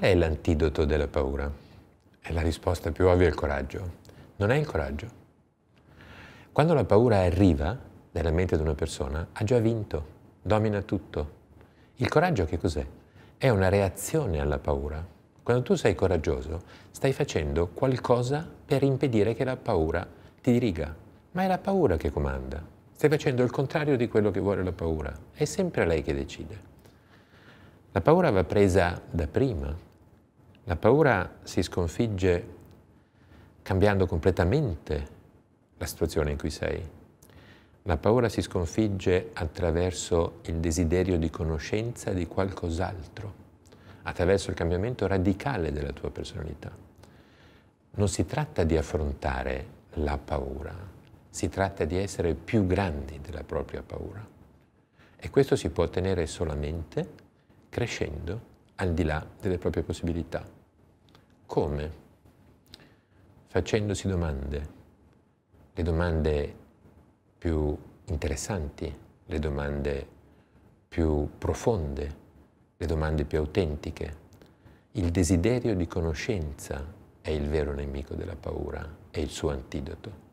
Qual è l'antidoto della paura? E la risposta più ovvia è il coraggio. Non è il coraggio. Quando la paura arriva nella mente di una persona, ha già vinto, domina tutto. Il coraggio che cos'è? È una reazione alla paura. Quando tu sei coraggioso, stai facendo qualcosa per impedire che la paura ti diriga. Ma è la paura che comanda. Stai facendo il contrario di quello che vuole la paura. È sempre lei che decide. La paura va presa da prima, la paura si sconfigge cambiando completamente la situazione in cui sei. La paura si sconfigge attraverso il desiderio di conoscenza di qualcos'altro, attraverso il cambiamento radicale della tua personalità. Non si tratta di affrontare la paura, si tratta di essere più grandi della propria paura. E questo si può ottenere solamente crescendo al di là delle proprie possibilità. Come? Facendosi domande, le domande più interessanti, le domande più profonde, le domande più autentiche. Il desiderio di conoscenza è il vero nemico della paura, è il suo antidoto.